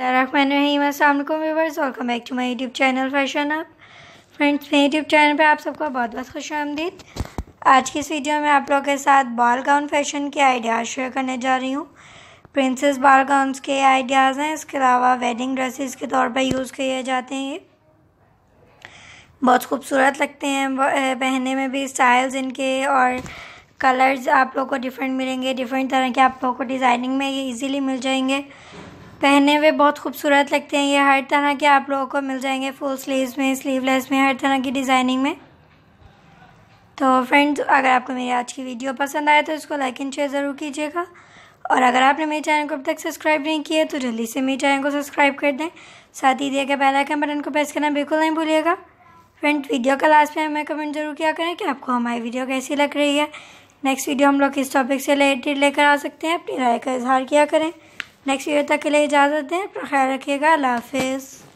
अल्लाम viewers welcome back to my YouTube channel fashion up friends मेरे YouTube channel पे आप सबको बहुत बहुत खुश आमदीद आज की इस वीडियो में आप लोगों के साथ बाल गाउन फैशन के आइडियाज़ शेयर करने जा रही हूँ प्रिंसेस बाल गाउन के आइडियाज़ हैं इसके अलावा वेडिंग ड्रेसेस के तौर पर यूज़ किए जाते हैं बहुत खूबसूरत लगते हैं पहनने में भी स्टाइल्स इनके और कलर्स आप लोग को डिफरेंट मिलेंगे डिफरेंट तरह के आप लोगों को डिज़ाइनिंग में ये ईजीली मिल जाएंगे पहने हुए बहुत खूबसूरत लगते हैं ये हर तरह के आप लोगों को मिल जाएंगे फुल स्लीव्स में स्लीवलेस में हर तरह की डिज़ाइनिंग में तो फ्रेंड्स अगर आपको मेरी आज की वीडियो पसंद आए तो इसको लाइक एंड शेयर ज़रूर कीजिएगा और अगर आपने मेरे चैनल को अब तक सब्सक्राइब नहीं किया तो जल्दी से मेरे चैनल को सब्सक्राइब कर दें साथ ही दिए गए बेल आइकन बटन को प्रेस करना बिल्कुल नहीं भूलिएगा फ्रेंड्स वीडियो का लास्ट में हमें कमेंट जरूर किया करें कि आपको हमारी वीडियो कैसी लग रही है नेक्स्ट वीडियो हम लोग किस टॉपिक से रिलेटेड लेकर आ सकते हैं अपनी राय का इजहार किया करें नेक्स्ट वीडियो तक के लिए इजाज़त दें ख्याल रखिएगा अल्लाह हाफिज़